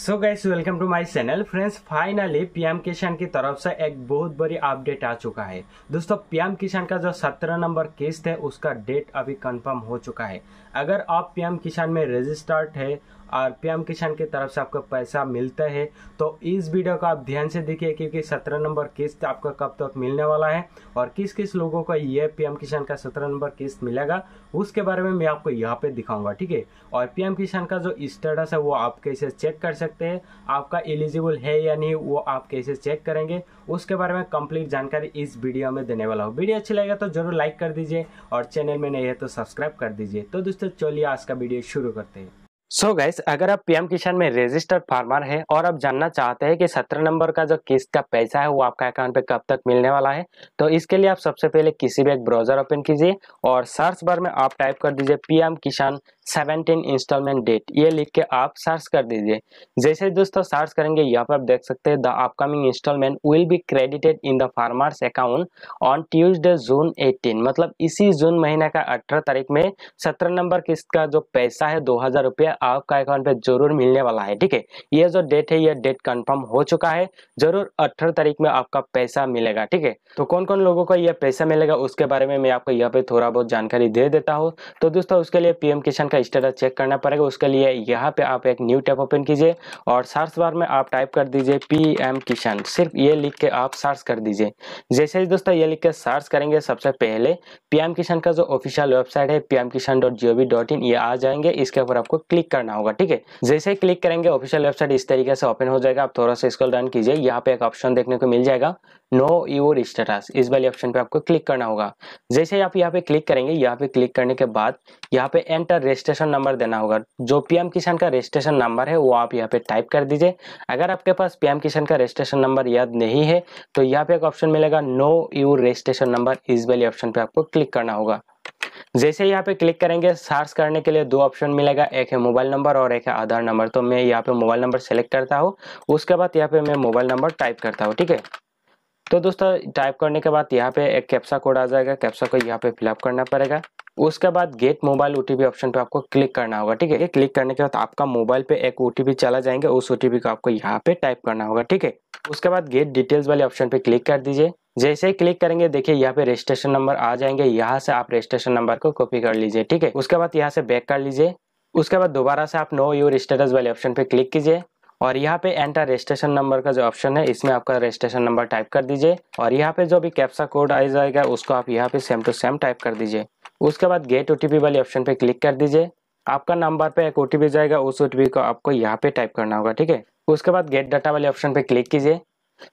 so guys welcome to my channel friends finally PM Kisan की तरफ से एक बहुत बड़ी अपडेट आ चुका है दोस्तों पीएम किसान का जो सत्रह नंबर किस्त है उसका डेट अभी कंफर्म हो चुका है अगर आप पीएम किसान में रजिस्टर्ड है और आरपीएम किसान की तरफ से आपको पैसा मिलता है तो इस वीडियो को आप ध्यान से देखिए क्योंकि सत्रह नंबर किस्त आपको कब तक मिलने वाला है और किस किस लोगों का ये पीएम किसान का सत्रह नंबर किस्त मिलेगा उसके बारे में मैं आपको यहाँ पे दिखाऊंगा ठीक है और पीएम किसान का जो स्टेटस है वो आप कैसे चेक कर सकते हैं आपका एलिजिबल है या नहीं वो आप कैसे चेक करेंगे उसके बारे में कंप्लीट जानकारी इस वीडियो में देने वाला हूँ वीडियो अच्छी लगेगा तो जरूर लाइक कर दीजिए और चैनल में नहीं है तो सब्सक्राइब कर दीजिए तो दोस्तों चलिए आज का वीडियो शुरू करते हैं सो so गाइस अगर आप पीएम किसान में रजिस्टर्ड फार्मर हैं और आप जानना चाहते हैं कि सत्रह नंबर का जो किस्त का पैसा है वो आपका अकाउंट पे कब तक मिलने वाला है तो इसके लिए आप सबसे पहले किसी भी एक ब्राउजर ओपन कीजिए और सर्च बार में आप टाइप कर दीजिए पीएम किसान 17 इंस्टॉलमेंट डेट ये लिख के आप सर्च कर दीजिए जैसे दोस्तों सर्च करेंगे यहाँ पर आप देख सकते हैं the upcoming instalment will be credited in the farmers account on Tuesday June eighteen मतलब इसी जून महीने का अठारह तारीख में सत्रह नंबर किस्त का जो पैसा है दो हजार रुपया आपका अकाउंट पे जरूर मिलने वाला है ठीक है ये जो डेट है ये डेट कंफर्म हो चुका है जरूर अठारह तारीख में आपका पैसा मिलेगा ठीक है तो कौन कौन लोगों को यह पैसा मिलेगा उसके बारे में मैं आपको यहाँ पे थोड़ा बहुत जानकारी दे देता हूँ तो दोस्तों उसके लिए पीएम किसान का स्टेटस चेक करना पड़ेगा उसके लिए यहाँ पे आप एक न्यू टैप ओपन कीजिए और सर्च बार में आप टाइप कर दीजिए पीएम किसान सिर्फ ये लिख के आप सर्च कर दीजिए जैसे ही दोस्तों ये लिख के सर्च करेंगे सबसे पहले पीएम किसान का जो ऑफिशियल वेबसाइट है PM Kisan dot G O V dot in ये आ जाएंगे इसके ऊपर आपको क्लिक करना होगा ठीक है जैसे ही क्लिक करेंगे ऑफिशियल वेबसाइट इस तरीके से ओपन हो जाएगा आप थोड़ा सा स्क्रॉल डाउन कीजिए यहाँ पे एक ऑप्शन देखने को मिल जाएगा नो योर स्टेटस इस वाले ऑप्शन पे आपको क्लिक करना होगा जैसे ही आप यहाँ पे क्लिक करेंगे यहाँ पे क्लिक करने के बाद यहाँ पे एंटर रजिस्ट्रेशन नंबर देना होगा जो पीएम किसान का रजिस्ट्रेशन नंबर है वो आप यहाँ पे टाइप कर दीजिए अगर आपके पास पीएम किसान का रजिस्ट्रेशन नंबर याद नहीं है तो यहाँ पे एक ऑप्शन मिलेगा नो योर रजिस्ट्रेशन नंबर इस वाले ऑप्शन पे आपको क्लिक करना होगा जैसे यहाँ पे क्लिक करेंगे सर्च करने के लिए दो ऑप्शन मिलेगा एक है मोबाइल नंबर और एक है आधार नंबर तो मैं यहाँ पे मोबाइल नंबर सेलेक्ट करता हूँ उसके बाद यहाँ पे मैं मोबाइल नंबर टाइप करता हूँ ठीक है तो दोस्तों टाइप करने के बाद यहाँ पे एक कैप्सा कोड आ जाएगा कैप्सा को यहाँ पे फिलअप करना पड़ेगा उसके बाद गेट मोबाइल ओटीपी ऑप्शन पे आपको क्लिक करना होगा ठीक है क्लिक करने के बाद आपका मोबाइल पे एक ओटीपी चला जाएंगे उस ओटीपी को आपको यहाँ पे टाइप करना होगा ठीक है उसके बाद गेट डिटेल्स वाले ऑप्शन पे क्लिक कर दीजिए जैसे ही क्लिक करेंगे देखिए यहाँ पे रजिस्ट्रेशन नंबर आ जाएंगे यहाँ से आप रजिस्ट्रेशन नंबर को कॉपी कर लीजिए ठीक है उसके बाद यहाँ से बैक कर लीजिए उसके बाद दोबारा से आप नो योर स्टेटस वाले ऑप्शन पे क्लिक कीजिए और यहाँ पे एंटर रजिस्ट्रेशन नंबर का जो ऑप्शन है इसमें आपका रजिस्ट्रेशन नंबर टाइप कर दीजिए और यहाँ पे जो भी कैप्सा कोड आ जाएगा उसको आप यहाँ पे सेम टू सेम टाइप कर दीजिए उसके बाद गेट ओ वाले ऑप्शन पे क्लिक कर दीजिए आपका नंबर पे एक ओ जाएगा उस ओ को आपको यहाँ पे टाइप करना होगा ठीक है उसके बाद गेट डाटा वाले ऑप्शन पे क्लिक कीजिए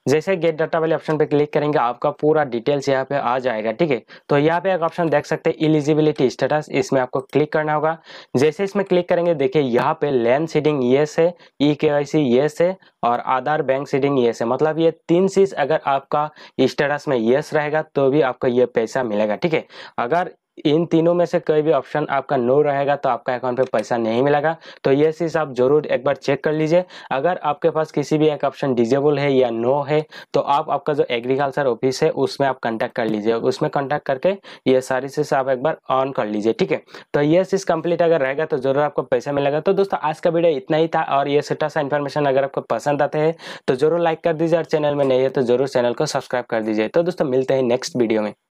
जैसे गेट डाटा वाले ऑप्शन पे क्लिक करेंगे आपका पूरा डिटेल्स यहाँ पे आ जाएगा ठीक है तो यहाँ पे एक ऑप्शन देख सकते हैं इलिजिबिलिटी स्टेटस इसमें आपको क्लिक करना होगा जैसे इसमें क्लिक करेंगे देखिए यहाँ पे लैंड सीडिंग येस है ई के वाई सी येस है और आधार बैंक सीडिंग येस है मतलब ये तीन चीज अगर आपका स्टेटस में येस रहेगा तो भी आपको ये पैसा मिलेगा ठीक है अगर इन तीनों में से कोई भी ऑप्शन आपका नो रहेगा तो आपका अकाउंट पे पैसा नहीं मिलेगा तो ये चीज़ आप जरूर एक बार चेक कर लीजिए अगर आपके पास किसी भी एक ऑप्शन डिजेबल है या नो है तो आप आपका जो एग्रीकल्चर ऑफिस है उसमें आप कंटेक्ट कर लीजिए उसमें कंटेक्ट करके ये सारी चीज़ आप एक बार ऑन कर लीजिए ठीक है तो ये चीज़ कंप्लीट अगर रहेगा तो जरूर आपको पैसा मिलेगा तो दोस्तों आज का वीडियो इतना ही था और ये छोटा सा इन्फॉर्मेशन अगर आपको पसंद आते हैं तो जरूर लाइक कर दीजिए और चैनल में नहीं है तो जरूर चैनल को सब्सक्राइब कर दीजिए तो दोस्तों मिलते हैं नेक्स्ट वीडियो में